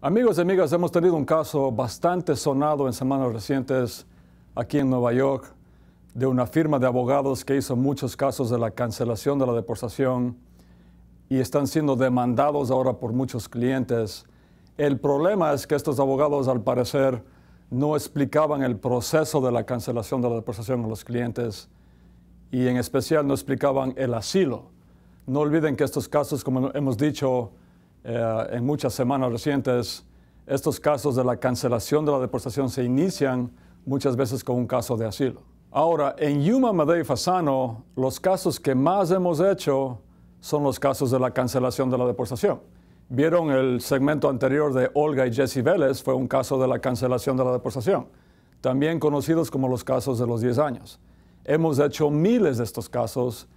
Amigos y amigas, hemos tenido un caso bastante sonado en semanas recientes aquí en Nueva York de una firma de abogados que hizo muchos casos de la cancelación de la deportación y están siendo demandados ahora por muchos clientes. El problema es que estos abogados al parecer no explicaban el proceso de la cancelación de la deportación a los clientes y en especial no explicaban el asilo. No olviden que estos casos, como hemos dicho, eh, en muchas semanas recientes, estos casos de la cancelación de la deportación se inician muchas veces con un caso de asilo. Ahora, en Yuma y Fasano, los casos que más hemos hecho son los casos de la cancelación de la deportación. Vieron el segmento anterior de Olga y Jesse Vélez, fue un caso de la cancelación de la deportación, también conocidos como los casos de los 10 años. Hemos hecho miles de estos casos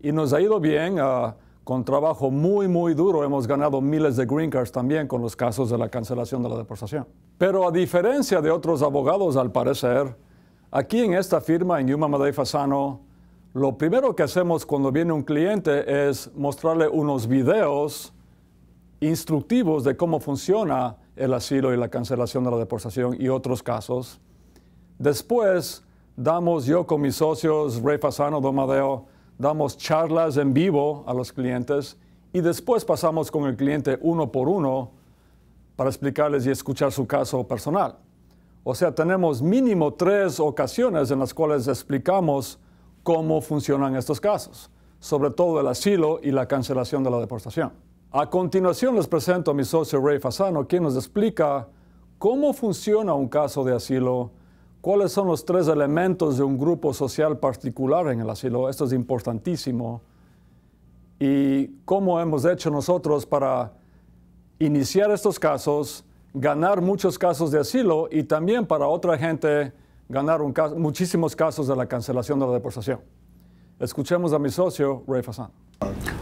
y nos ha ido bien. a ah, con trabajo muy, muy duro hemos ganado miles de green cards también con los casos de la cancelación de la deportación. Pero a diferencia de otros abogados, al parecer, aquí en esta firma, en Yuma Madei Fasano, lo primero que hacemos cuando viene un cliente es mostrarle unos videos instructivos de cómo funciona el asilo y la cancelación de la deportación y otros casos. Después, damos yo con mis socios, Ray Fasano, Domadeo, damos charlas en vivo a los clientes y después pasamos con el cliente uno por uno para explicarles y escuchar su caso personal. O sea, tenemos mínimo tres ocasiones en las cuales explicamos cómo funcionan estos casos, sobre todo el asilo y la cancelación de la deportación. A continuación les presento a mi socio Ray Fasano, quien nos explica cómo funciona un caso de asilo ¿Cuáles son los tres elementos de un grupo social particular en el asilo? Esto es importantísimo. ¿Y cómo hemos hecho nosotros para iniciar estos casos, ganar muchos casos de asilo y también para otra gente ganar muchísimos casos de la cancelación de la deportación? Escuchemos a mi socio, Ray Fasano.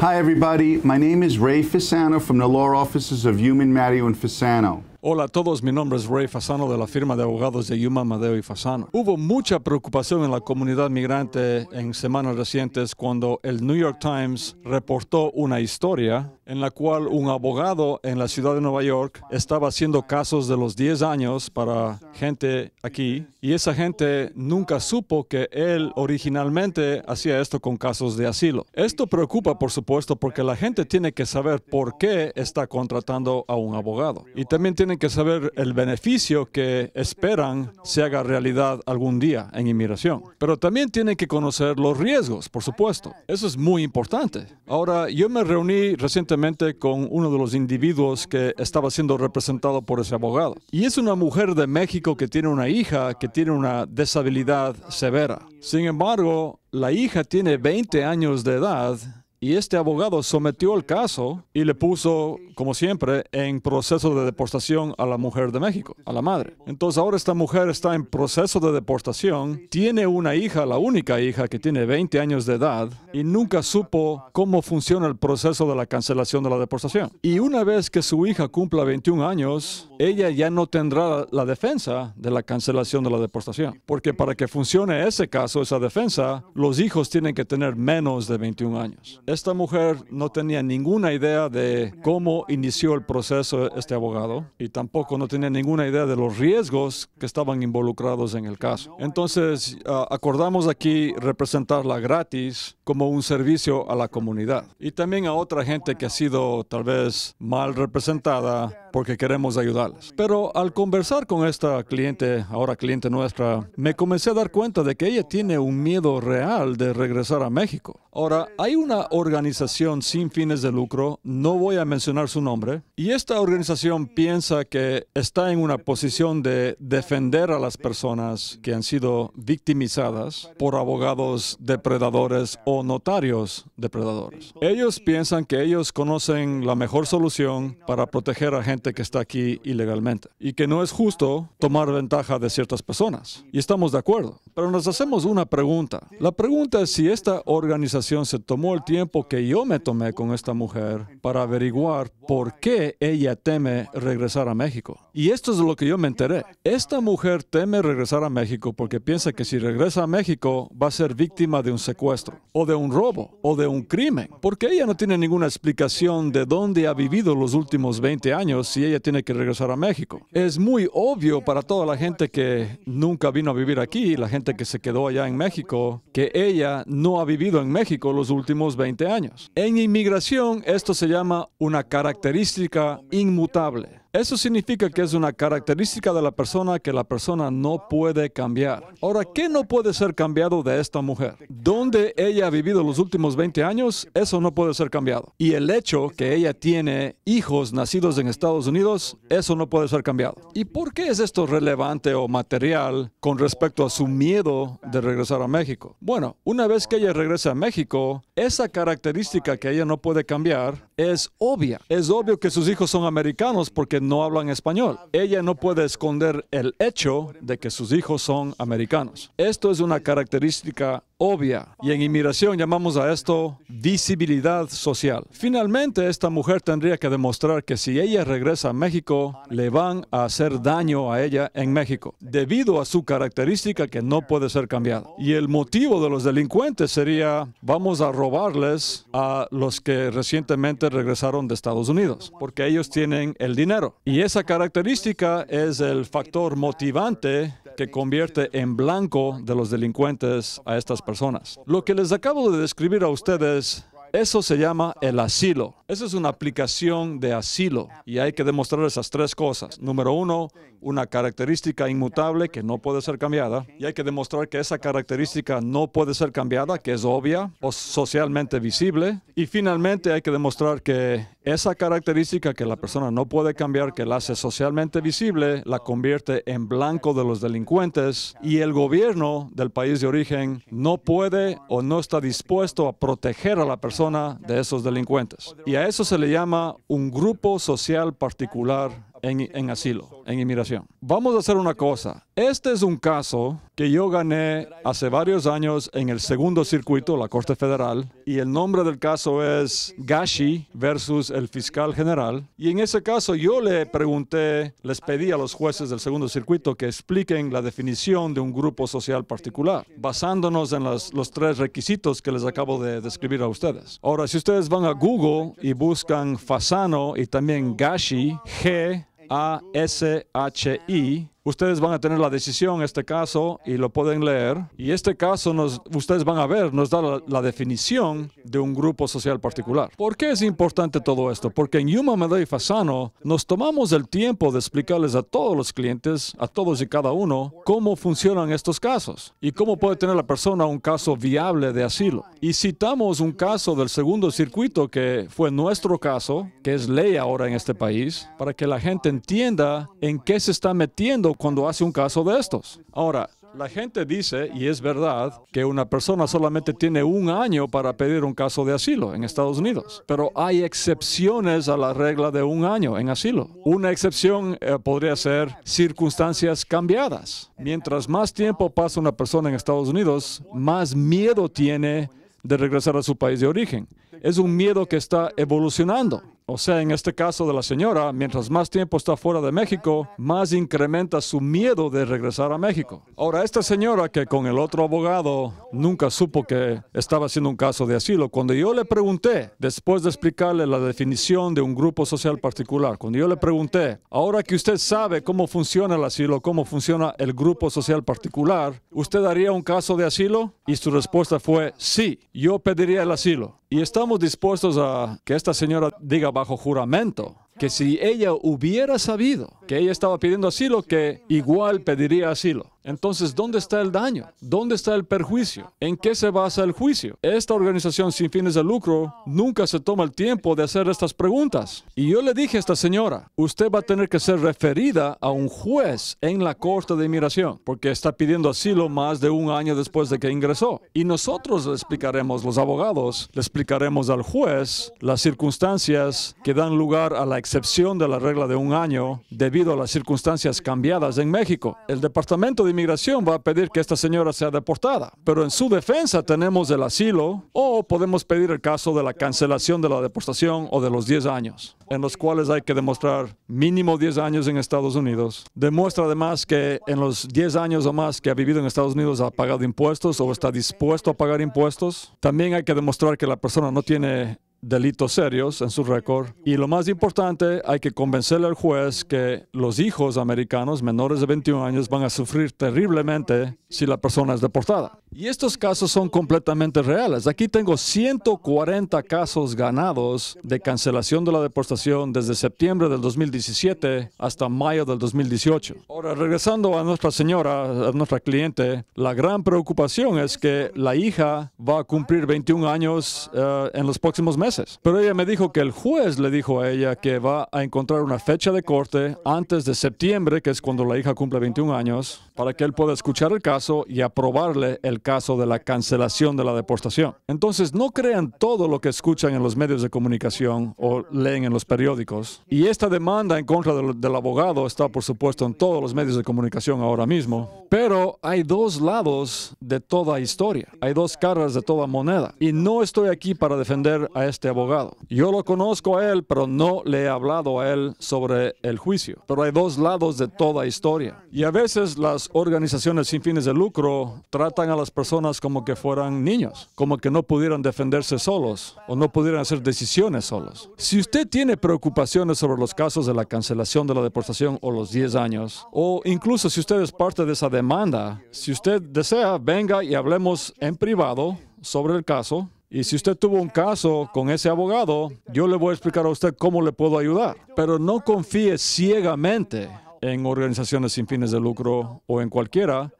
Hi, everybody. My name is Ray Fasano from the Law Offices of Human, Mario and Fasano. Hola a todos, mi nombre es Ray Fasano de la firma de abogados de Yuma, Madeo y Fasano. Hubo mucha preocupación en la comunidad migrante en semanas recientes cuando el New York Times reportó una historia en la cual un abogado en la ciudad de Nueva York estaba haciendo casos de los 10 años para gente aquí y esa gente nunca supo que él originalmente hacía esto con casos de asilo. Esto preocupa, por supuesto, porque la gente tiene que saber por qué está contratando a un abogado y también tiene tienen que saber el beneficio que esperan se haga realidad algún día en inmigración. Pero también tienen que conocer los riesgos, por supuesto. Eso es muy importante. Ahora, yo me reuní recientemente con uno de los individuos que estaba siendo representado por ese abogado. Y es una mujer de México que tiene una hija que tiene una deshabilidad severa. Sin embargo, la hija tiene 20 años de edad y este abogado sometió el caso y le puso, como siempre, en proceso de deportación a la mujer de México, a la madre. Entonces ahora esta mujer está en proceso de deportación, tiene una hija, la única hija que tiene 20 años de edad, y nunca supo cómo funciona el proceso de la cancelación de la deportación. Y una vez que su hija cumpla 21 años, ella ya no tendrá la defensa de la cancelación de la deportación. Porque para que funcione ese caso, esa defensa, los hijos tienen que tener menos de 21 años. Esta mujer no tenía ninguna idea de cómo inició el proceso este abogado y tampoco no tenía ninguna idea de los riesgos que estaban involucrados en el caso. Entonces ah, acordamos aquí representarla gratis como un servicio a la comunidad y también a otra gente que ha sido tal vez mal representada porque queremos ayudarles. Pero al conversar con esta cliente, ahora cliente nuestra, me comencé a dar cuenta de que ella tiene un miedo real de regresar a México. Ahora, hay una organización sin fines de lucro, no voy a mencionar su nombre, y esta organización piensa que está en una posición de defender a las personas que han sido victimizadas por abogados depredadores o notarios depredadores. Ellos piensan que ellos conocen la mejor solución para proteger a gente que está aquí ilegalmente y que no es justo tomar ventaja de ciertas personas. Y estamos de acuerdo. Pero nos hacemos una pregunta. La pregunta es si esta organización se tomó el tiempo que yo me tomé con esta mujer para averiguar por qué ella teme regresar a México. Y esto es lo que yo me enteré. Esta mujer teme regresar a México porque piensa que si regresa a México va a ser víctima de un secuestro o de un robo o de un crimen, porque ella no tiene ninguna explicación de dónde ha vivido los últimos 20 años si ella tiene que regresar a México. Es muy obvio para toda la gente que nunca vino a vivir aquí, la gente que se quedó allá en México, que ella no ha vivido en México los últimos 20 años. En inmigración, esto se llama una característica inmutable. Eso significa que es una característica de la persona que la persona no puede cambiar. Ahora, ¿qué no puede ser cambiado de esta mujer? Donde ella ha vivido los últimos 20 años, eso no puede ser cambiado. Y el hecho que ella tiene hijos nacidos en Estados Unidos, eso no puede ser cambiado. ¿Y por qué es esto relevante o material con respecto a su miedo de regresar a México? Bueno, una vez que ella regresa a México, esa característica que ella no puede cambiar, es obvia. Es obvio que sus hijos son americanos porque no hablan español. Ella no puede esconder el hecho de que sus hijos son americanos. Esto es una característica obvia. Y en inmigración llamamos a esto visibilidad social. Finalmente, esta mujer tendría que demostrar que si ella regresa a México, le van a hacer daño a ella en México, debido a su característica que no puede ser cambiada. Y el motivo de los delincuentes sería, vamos a robarles a los que recientemente regresaron de Estados Unidos, porque ellos tienen el dinero. Y esa característica es el factor motivante convierte en blanco de los delincuentes a estas personas. Lo que les acabo de describir a ustedes eso se llama el asilo. Esa es una aplicación de asilo y hay que demostrar esas tres cosas. Número uno, una característica inmutable que no puede ser cambiada y hay que demostrar que esa característica no puede ser cambiada, que es obvia o socialmente visible. Y finalmente hay que demostrar que esa característica que la persona no puede cambiar, que la hace socialmente visible, la convierte en blanco de los delincuentes y el gobierno del país de origen no puede o no está dispuesto a proteger a la persona de esos delincuentes. Y a eso se le llama un grupo social particular en, en asilo, en inmigración. Vamos a hacer una cosa. Este es un caso que yo gané hace varios años en el segundo circuito, la Corte Federal, y el nombre del caso es Gashi versus el fiscal general. Y en ese caso yo le pregunté, les pedí a los jueces del segundo circuito que expliquen la definición de un grupo social particular, basándonos en los tres requisitos que les acabo de describir a ustedes. Ahora, si ustedes van a Google y buscan Fasano y también Gashi, G-A-S-H-I, Ustedes van a tener la decisión, este caso, y lo pueden leer. Y este caso, ustedes van a ver, nos da la, definición de un grupo social particular. ¿Por qué es importante todo esto? Porque en Yuma y Fasano nos tomamos el tiempo de explicarles a todos los clientes, a todos y cada uno, cómo funcionan estos casos y cómo puede tener la persona un caso viable de asilo. Y citamos un caso del segundo circuito que fue nuestro caso, que es ley ahora en este país, para que la gente entienda en qué se está metiendo cuando, hace un caso de estos. Ahora, la gente dice, y es verdad, que una persona solamente tiene un año para pedir un caso de asilo en Estados Unidos, pero hay excepciones a la regla de un año en asilo. Una excepción eh, podría ser circunstancias cambiadas. Mientras más tiempo pasa una persona en Estados Unidos, más miedo tiene de regresar a su país de origen. Es un miedo que está evolucionando. O sea, en este caso de la señora, mientras más tiempo está fuera de México, más incrementa su miedo de regresar a México. Ahora, esta señora que con el otro abogado nunca supo que estaba haciendo un caso de asilo, cuando yo le pregunté, después de explicarle la definición de un grupo social particular, cuando yo le pregunté, ahora que usted sabe cómo funciona el asilo, cómo funciona el grupo social particular, ¿usted haría un caso de asilo? Y su respuesta fue, sí, yo pediría el asilo. Y estamos dispuestos a que esta señora diga, bajo juramento que si ella hubiera sabido que ella estaba pidiendo asilo, que igual pediría asilo. Entonces, ¿dónde está el daño? ¿Dónde está el perjuicio? ¿En qué se basa el juicio? Esta organización sin fines de lucro nunca se toma el tiempo de hacer estas preguntas. Y yo le dije a esta señora, usted va a tener que ser referida a un juez en la Corte de Inmigración, porque está pidiendo asilo más de un año después de que ingresó. Y nosotros le explicaremos, los abogados, le explicaremos al juez las circunstancias que dan lugar a la excepción de la regla de un año debido a las circunstancias cambiadas en México. El Departamento de Inmigración va a pedir que esta señora sea deportada, pero en su defensa tenemos el asilo o podemos pedir el caso de la cancelación de la deportación o de los 10 años, en los cuales hay que demostrar mínimo 10 años en Estados Unidos. Demuestra además que en los 10 años o más que ha vivido en Estados Unidos ha pagado impuestos o está dispuesto a pagar impuestos. También hay que demostrar que la persona no tiene delitos serios en su récord. Y lo más importante, hay que convencerle al juez que los hijos americanos menores de 21 años van a sufrir terriblemente si la persona es deportada. Y estos casos son completamente reales. Aquí tengo 140 casos ganados de cancelación de la deportación desde septiembre del 2017 hasta mayo del 2018. Ahora, regresando a nuestra señora, a nuestra cliente, la gran preocupación es que la hija va a cumplir 21 años eh, en los próximos meses pero ella me dijo que el juez le dijo a ella que va a encontrar una fecha de corte antes de septiembre, que es cuando la hija cumple 21 años, para que él pueda escuchar el caso y aprobarle el caso de la cancelación de la deportación. Entonces, no crean todo lo que escuchan en los medios de comunicación o leen en los periódicos. Y esta demanda en contra del, abogado está, por supuesto, en todos los medios de comunicación ahora mismo. Pero hay dos lados de toda historia. Hay dos caras de toda moneda. Y no estoy aquí para defender a este abogado. Yo lo conozco a él, pero no le he hablado a él sobre el juicio. Pero hay dos lados de toda historia. Y a veces las organizaciones sin fines de lucro tratan a las personas como que fueran niños, como que no pudieran defenderse solos o no pudieran hacer decisiones solos. Si usted tiene preocupaciones sobre los casos de la cancelación de la deportación o los 10 años, o incluso si usted es parte de esa demanda, si usted desea, venga y hablemos en privado sobre el caso. Y si usted tuvo un caso con ese abogado, yo le voy a explicar a usted cómo le puedo ayudar. Pero no confíe ciegamente en organizaciones sin fines de lucro o en cualquiera.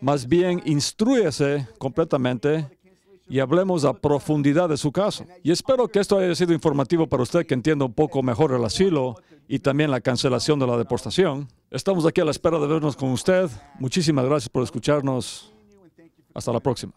Más bien, instruyese completamente y hablemos a profundidad de su caso. Y espero que esto haya sido informativo para usted que entienda un poco mejor el asilo y también la cancelación de la deportación. Estamos aquí a la espera de vernos con usted. Muchísimas gracias por escucharnos. Hasta la próxima.